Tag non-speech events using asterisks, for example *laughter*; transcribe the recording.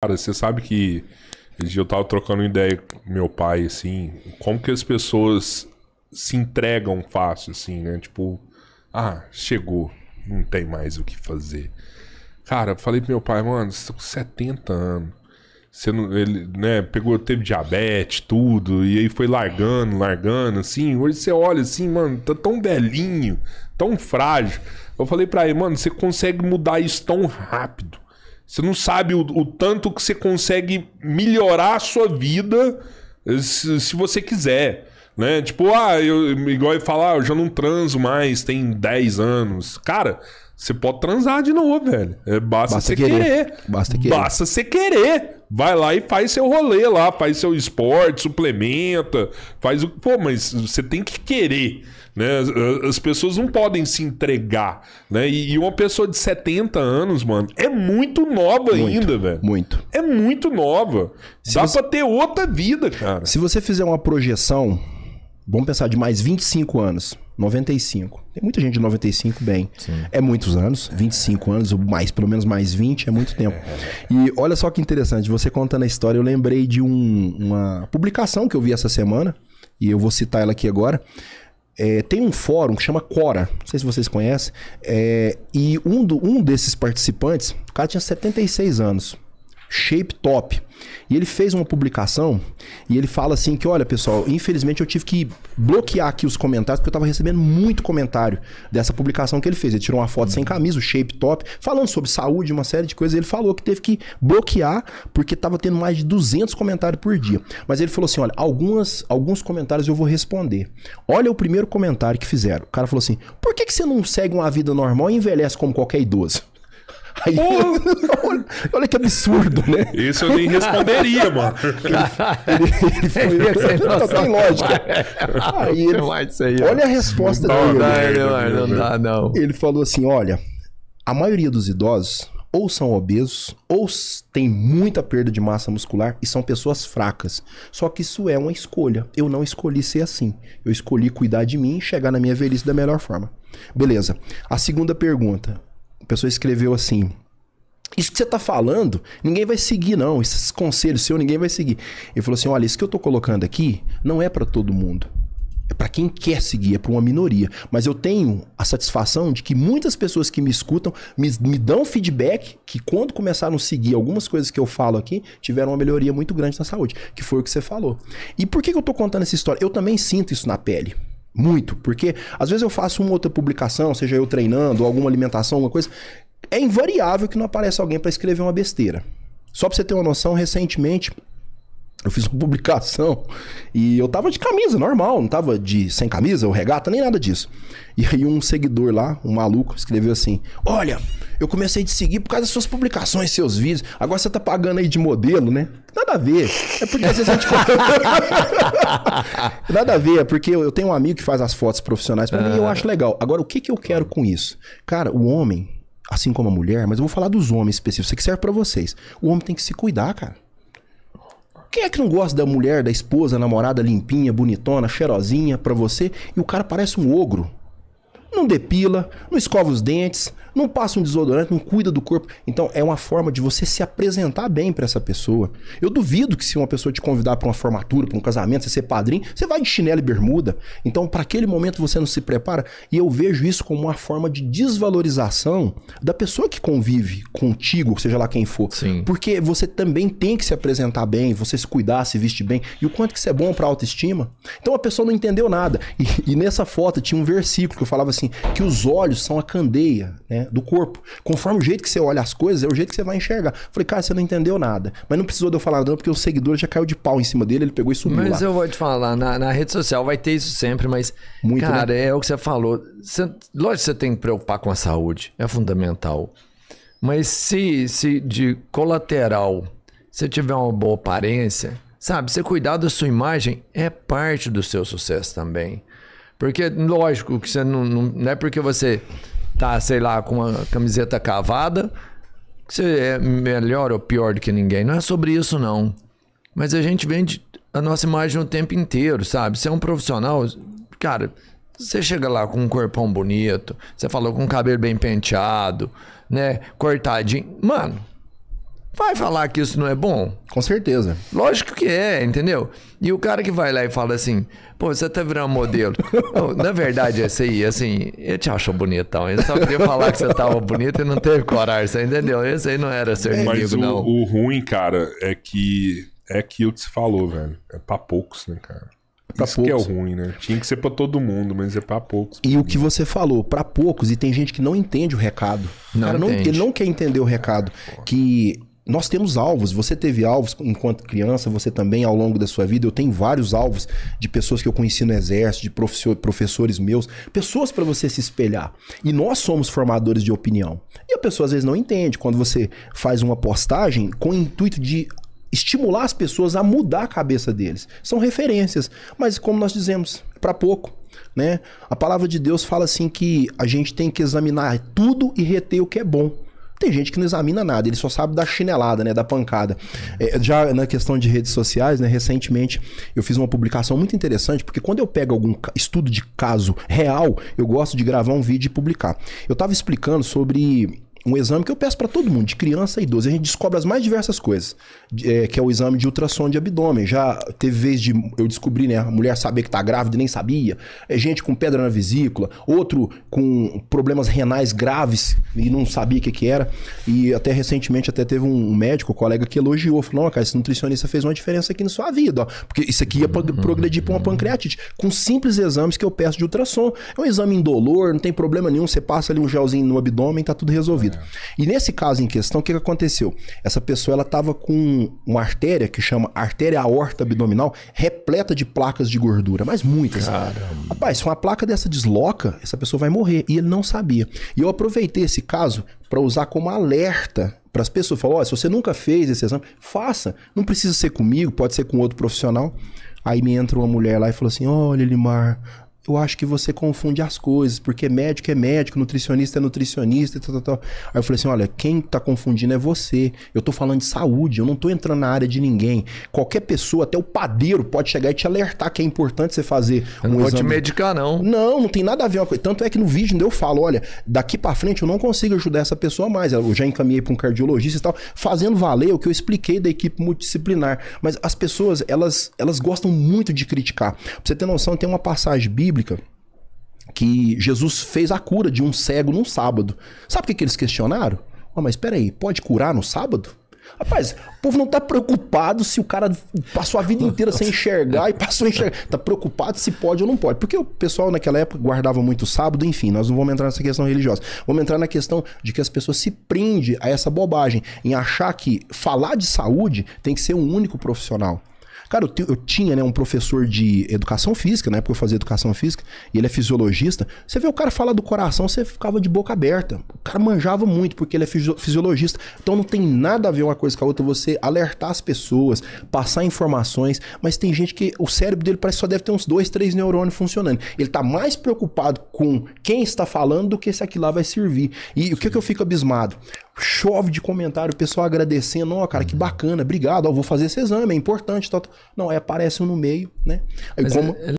Cara, você sabe que eu tava trocando ideia com meu pai, assim, como que as pessoas se entregam fácil, assim, né? Tipo, ah, chegou, não tem mais o que fazer. Cara, falei pro meu pai, mano, você tá com 70 anos. Você não, ele, né, pegou, teve diabetes, tudo, e aí foi largando, largando, assim. Hoje você olha assim, mano, tá tão belinho, tão frágil. Eu falei pra ele, mano, você consegue mudar isso tão rápido. Você não sabe o, o tanto que você consegue melhorar a sua vida eh, se, se você quiser. Né? Tipo, ah, eu, igual eu falar, ah, eu já não transo mais, tem 10 anos. Cara, você pode transar de novo, velho. É, basta, você querer. querer. Basta querer. Basta você querer. Vai lá e faz seu rolê lá, faz seu esporte, suplementa, faz o. Pô, mas você tem que querer. Né? As pessoas não podem se entregar. Né? E uma pessoa de 70 anos, mano, é muito nova muito, ainda, velho. Muito. É muito nova. Se Dá você... pra ter outra vida, cara. Se você fizer uma projeção vamos pensar de mais 25 anos. 95. Tem muita gente de 95 bem. Sim. É muitos anos, 25 anos, ou mais, pelo menos mais 20, é muito tempo. *laughs* E olha só que interessante, você contando a história, eu lembrei de um, uma publicação que eu vi essa semana, e eu vou citar ela aqui agora. É, tem um fórum que chama Cora, não sei se vocês conhecem, é, e um, do, um desses participantes, o cara tinha 76 anos. Shape Top. E ele fez uma publicação e ele fala assim que, olha, pessoal, infelizmente eu tive que bloquear aqui os comentários porque eu tava recebendo muito comentário dessa publicação que ele fez. Ele tirou uma foto uhum. sem camisa, o shape top, falando sobre saúde, uma série de coisas. Ele falou que teve que bloquear porque tava tendo mais de 200 comentários por dia. Mas ele falou assim, olha, algumas, alguns comentários eu vou responder. Olha o primeiro comentário que fizeram. O cara falou assim, por que, que você não segue uma vida normal e envelhece como qualquer idoso? Aí, olha, olha, que absurdo, né? Isso eu nem responderia, mano. Ele, ele, ele *laughs* foi, ele não tem lógica. Aí ele, olha a resposta não dele. não, né, não dá, não. Ele falou assim, olha, a maioria dos idosos ou são obesos, ou têm muita perda de massa muscular e são pessoas fracas. Só que isso é uma escolha. Eu não escolhi ser assim. Eu escolhi cuidar de mim e chegar na minha velhice da melhor forma. Beleza. A segunda pergunta pessoa escreveu assim: Isso que você está falando, ninguém vai seguir, não. Esses conselhos seu, ninguém vai seguir. Ele falou assim: Olha, isso que eu estou colocando aqui não é para todo mundo. É para quem quer seguir, é para uma minoria. Mas eu tenho a satisfação de que muitas pessoas que me escutam me, me dão feedback que quando começaram a seguir algumas coisas que eu falo aqui, tiveram uma melhoria muito grande na saúde, que foi o que você falou. E por que, que eu estou contando essa história? Eu também sinto isso na pele. Muito, porque às vezes eu faço uma outra publicação, seja eu treinando, alguma alimentação, alguma coisa. É invariável que não apareça alguém para escrever uma besteira. Só para você ter uma noção, recentemente eu fiz uma publicação e eu tava de camisa, normal, não tava de sem camisa ou regata, nem nada disso. E aí um seguidor lá, um maluco, escreveu assim: Olha, eu comecei a te seguir por causa das suas publicações, seus vídeos. Agora você tá pagando aí de modelo, né? Nada a ver. É porque às vezes a gente. *laughs* nada a ver, é porque eu tenho um amigo que faz as fotos profissionais pra mim ah. e eu ah. acho legal. Agora, o que, que eu quero com isso? Cara, o homem, assim como a mulher, mas eu vou falar dos homens específicos, isso aqui serve pra vocês. O homem tem que se cuidar, cara. Quem é que não gosta da mulher, da esposa, namorada limpinha, bonitona, cheirosinha pra você e o cara parece um ogro? não depila, não escova os dentes, não passa um desodorante, não cuida do corpo. Então é uma forma de você se apresentar bem para essa pessoa. Eu duvido que se uma pessoa te convidar para uma formatura, para um casamento, você ser padrinho, você vai de chinelo e bermuda. Então para aquele momento você não se prepara e eu vejo isso como uma forma de desvalorização da pessoa que convive contigo, seja lá quem for. Sim. Porque você também tem que se apresentar bem, você se cuidar, se vestir bem e o quanto que isso é bom para autoestima. Então a pessoa não entendeu nada. E, e nessa foto tinha um versículo que eu falava assim, assim, que os olhos são a candeia né, do corpo. Conforme o jeito que você olha as coisas, é o jeito que você vai enxergar. Eu falei, cara, você não entendeu nada. Mas não precisou de eu falar nada, porque o seguidor já caiu de pau em cima dele, ele pegou e subiu Mas lá. eu vou te falar, na, na, rede social vai ter isso sempre, mas, Muito, né? cara, né? é o que você falou. Você, lógico que você tem que preocupar com a saúde, é fundamental. Mas se, se de colateral você tiver uma boa aparência, sabe, você cuidar da sua imagem é parte do seu sucesso também. Porque, lógico, que você não, não, não é porque você tá, sei lá, com uma camiseta cavada que você é melhor ou pior do que ninguém. Não é sobre isso, não. Mas a gente vende a nossa imagem o tempo inteiro, sabe? Você é um profissional, cara, você chega lá com um corpão bonito, você falou com o cabelo bem penteado, né? Cortadinho. Mano, vai falar que isso não é bom? Com certeza. Lógico que é, entendeu? E o cara que vai lá e fala assim, pô, você tá virando modelo. não, na verdade, esse aí, assim, eu te acho bonitão. Ele só queria falar que você tava bonito e não teve coragem, você entendeu? Esse aí não era seu é, inimigo, Mas o, não. o ruim, cara, é que é aquilo que se falou, velho. É pra poucos, né, cara? É pra Isso poucos. que é ruim, né? Tinha que ser pra todo mundo, mas é pra poucos. E o que você falou, pra poucos, e tem gente que não entende o recado. Não, cara, não Ele não quer entender o recado. Ah, que nós temos alvos, você teve alvos enquanto criança, você também ao longo da sua vida. Eu tenho vários alvos de pessoas que eu conheci no exército, de professores meus, pessoas para você se espelhar. E nós somos formadores de opinião. E a pessoa às vezes não entende quando você faz uma postagem com o intuito de estimular as pessoas a mudar a cabeça deles. São referências, mas como nós dizemos, para pouco. Né? A palavra de Deus fala assim que a gente tem que examinar tudo e reter o que é bom. Tem gente que não examina nada, ele só sabe da chinelada, né? Da pancada. É, já na questão de redes sociais, né? Recentemente eu fiz uma publicação muito interessante, porque quando eu pego algum estudo de caso real, eu gosto de gravar um vídeo e publicar. Eu estava explicando sobre um exame que eu peço para todo mundo, de criança e idoso. A gente descobre as mais diversas coisas, é, que é o exame de ultrassom de abdômen. Já teve vez de eu descobri, né? A mulher saber que tá grávida e nem sabia. É gente com pedra na vesícula, outro com problemas renais graves e não sabia o que, que era. E até recentemente até teve um médico, um colega, que elogiou. Falou, não, cara, esse nutricionista fez uma diferença aqui na sua vida, ó, Porque isso aqui ia progredir para uma pancreatite. Com simples exames que eu peço de ultrassom. É um exame indolor, não tem problema nenhum. Você passa ali um gelzinho no abdômen, tá tudo resolvido certo? E nesse caso em questão, o que, que aconteceu? Essa pessoa ela estava com uma artéria que chama artéria aorta abdominal repleta de placas de gordura, mas muitas. Caramba. Rapaz, se uma placa dessa desloca, essa pessoa vai morrer. E ele não sabia. E eu aproveitei esse caso para usar como alerta para as pessoas. Falar, oh, se você nunca fez esse exame, faça. Não precisa ser comigo, pode ser com outro profissional. Aí me entra uma mulher lá e fala assim: Olha, Limar, eu acho que você confunde as coisas, porque é médico é médico, nutricionista é nutricionista, tal, tal, tal. Aí eu falei assim: olha, quem tá confundindo é você. Eu tô falando de saúde, eu não tô entrando na área de ninguém. Qualquer pessoa, até o padeiro, pode chegar e te alertar que é importante você fazer. Eu um não exame. te medicar, não. Não, não tem nada a ver. Tanto é que no vídeo eu falo: olha, daqui para frente eu não consigo ajudar essa pessoa mais. Eu já encaminhei para um cardiologista e tal, fazendo valer o que eu expliquei da equipe multidisciplinar. Mas as pessoas, elas, elas gostam muito de criticar. Pra você ter noção, tem uma passagem bíblica bíblica que Jesus fez a cura de um cego num sábado. Sabe o que, que eles questionaram? Oh, mas peraí, pode curar no sábado? Rapaz, o povo não tá preocupado se o cara passou a vida inteira sem enxergar e passou a enxergar. Tá preocupado se pode ou não pode. Porque o pessoal naquela época guardava muito sábado, enfim, nós não vamos entrar nessa questão religiosa. Vamos entrar na questão de que as pessoas se prendem a essa bobagem, em achar que falar de saúde tem que ser um único profissional. Cara, eu, eu tinha né, um professor de educação física, na né, época eu fazia educação física, e ele é fisiologista. Você vê o cara falar do coração, você ficava de boca aberta. O cara manjava muito, porque ele é fisiologista. Então não tem nada a ver uma coisa com a outra, você alertar as pessoas, passar informações, mas tem gente que o cérebro dele parece que só deve ter uns dois, três neurônios funcionando. Ele tá mais preocupado com quem está falando do que se aquilo lá vai servir. E o que, que eu fico abismado? chove de comentário, o pessoal agradecendo, ó, oh, cara, que uhum. bacana, obrigado, ó, vou fazer esse exame, é importante, Não, aí é, aparece um no meio, né? Aí Mas como... É, é